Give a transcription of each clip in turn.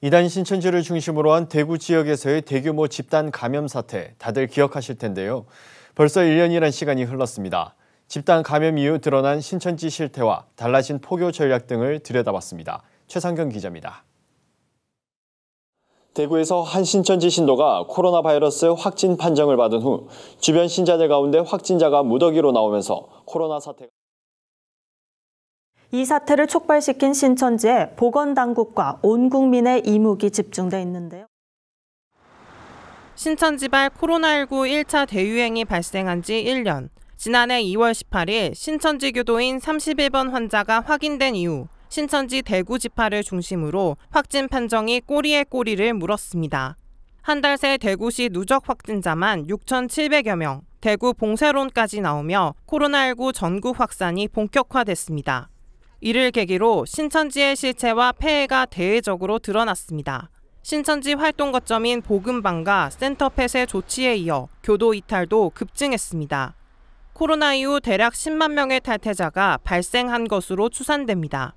이단 신천지를 중심으로 한 대구 지역에서의 대규모 집단 감염 사태 다들 기억하실 텐데요. 벌써 1년이란 시간이 흘렀습니다. 집단 감염 이후 드러난 신천지 실태와 달라진 포교 전략 등을 들여다봤습니다. 최상경 기자입니다. 대구에서 한 신천지 신도가 코로나 바이러스 확진 판정을 받은 후 주변 신자들 가운데 확진자가 무더기로 나오면서 코로나 사태가 이 사태를 촉발시킨 신천지에 보건당국과 온 국민의 이목이 집중돼 있는데요. 신천지발 코로나19 1차 대유행이 발생한 지 1년. 지난해 2월 18일 신천지 교도인 31번 환자가 확인된 이후 신천지 대구 지파를 중심으로 확진 판정이 꼬리에 꼬리를 물었습니다. 한 달 새 대구시 누적 확진자만 6,700여 명, 대구 봉쇄론까지 나오며 코로나19 전국 확산이 본격화됐습니다. 이를 계기로 신천지의 실체와 폐해가 대외적으로 드러났습니다. 신천지 활동 거점인 보금방과 센터펫의 조치에 이어 교도 이탈도 급증했습니다. 코로나 이후 대략 10만 명의 탈퇴자가 발생한 것으로 추산됩니다.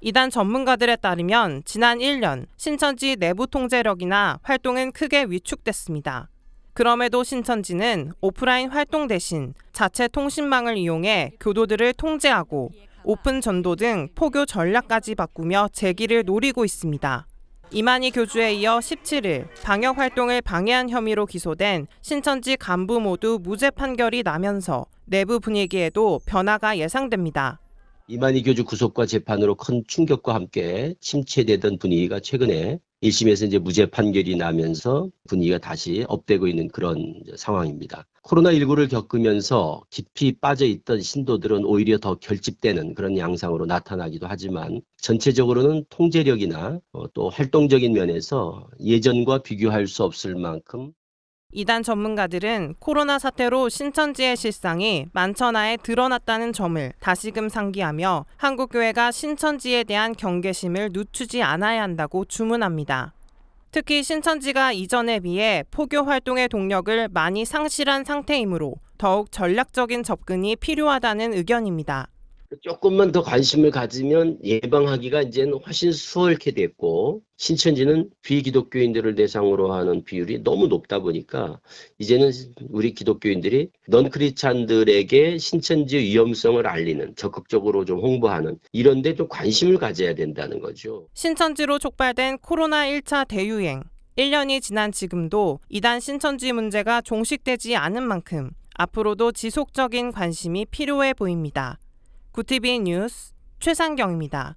이단 전문가들에 따르면 지난 1년 신천지 내부 통제력이나 활동은 크게 위축됐습니다. 그럼에도 신천지는 오프라인 활동 대신 자체 통신망을 이용해 교도들을 통제하고 오픈 전도 등 포교 전략까지 바꾸며 재기를 노리고 있습니다. 이만희 교주에 이어 17일 방역 활동을 방해한 혐의로 기소된 신천지 간부 모두 무죄 판결이 나면서 내부 분위기에도 변화가 예상됩니다. 이만희 교주 구속과 재판으로 큰 충격과 함께 침체되던 분위기가 최근에 1심에서 이제 무죄 판결이 나면서 분위기가 다시 업되고 있는 그런 상황입니다. 코로나19를 겪으면서 깊이 빠져 있던 신도들은 오히려 더 결집되는 그런 양상으로 나타나기도 하지만 전체적으로는 통제력이나 어, 또 활동적인 면에서 예전과 비교할 수 없을 만큼 이단 전문가들은 코로나 사태로 신천지의 실상이 만천하에 드러났다는 점을 다시금 상기하며 한국교회가 신천지에 대한 경계심을 늦추지 않아야 한다고 주문합니다. 특히 신천지가 이전에 비해 포교 활동의 동력을 많이 상실한 상태이므로 더욱 전략적인 접근이 필요하다는 의견입니다. 조금만 더 관심을 가지면 예방하기가 이제는 훨씬 수월하게 됐고 신천지는 비기독교인들을 대상으로 하는 비율이 너무 높다 보니까 이제는 우리 기독교인들이 넌크리찬들에게 신천지 위험성을 알리는 적극적으로 좀 홍보하는 이런 데좀 관심을 가져야 된다는 거죠. 신천지로 촉발된 코로나 1차 대유행 1년이 지난 지금도 이단 신천지 문제가 종식되지 않은 만큼 앞으로도 지속적인 관심이 필요해 보입니다. 구티비 뉴스 최상경입니다.